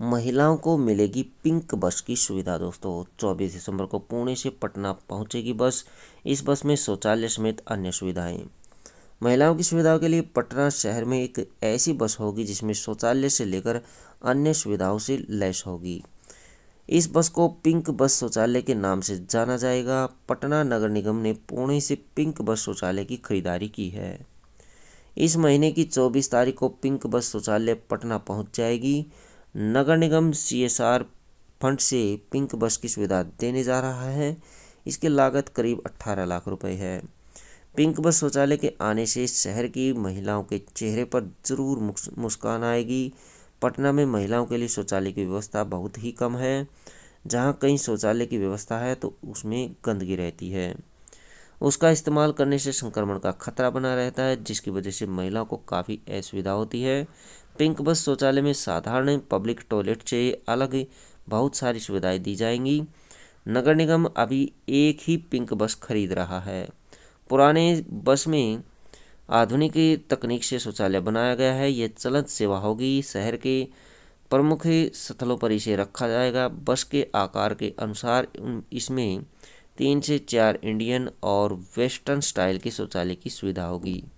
महिलाओं को मिलेगी पिंक बस की सुविधा दोस्तों 24 दिसंबर को पुणे से पटना पहुंचेगी बस इस बस में शौचालय समेत अन्य सुविधाएं महिलाओं की सुविधाओं के लिए पटना शहर में एक ऐसी बस होगी जिसमें शौचालय से लेकर अन्य सुविधाओं से लैस होगी इस बस को पिंक बस शौचालय के नाम से जाना जाएगा पटना नगर निगम ने पुणे से पिंक बस शौचालय की खरीदारी की है इस महीने की 24 तारीख को पिंक बस शौचालय पटना पहुंच जाएगी नगर निगम आर फंड से पिंक बस की सुविधा देने जा रहा है इसकी लागत करीब 18 लाख रुपए है पिंक बस शौचालय के आने से शहर की महिलाओं के चेहरे पर ज़रूर मुस्कान आएगी पटना में महिलाओं के लिए शौचालय की व्यवस्था बहुत ही कम है जहाँ कहीं शौचालय की व्यवस्था है तो उसमें गंदगी रहती है उसका इस्तेमाल करने से संक्रमण का खतरा बना रहता है जिसकी वजह से महिलाओं को काफ़ी असुविधा होती है पिंक बस शौचालय में साधारण पब्लिक टॉयलेट से अलग बहुत सारी सुविधाएं दी जाएंगी नगर निगम अभी एक ही पिंक बस खरीद रहा है पुराने बस में आधुनिक तकनीक से शौचालय बनाया गया है यह चलत सेवा होगी शहर के प्रमुख स्थलों पर इसे रखा जाएगा बस के आकार के अनुसार इसमें तीन से चार इंडियन और वेस्टर्न स्टाइल के शौचालय की सुविधा होगी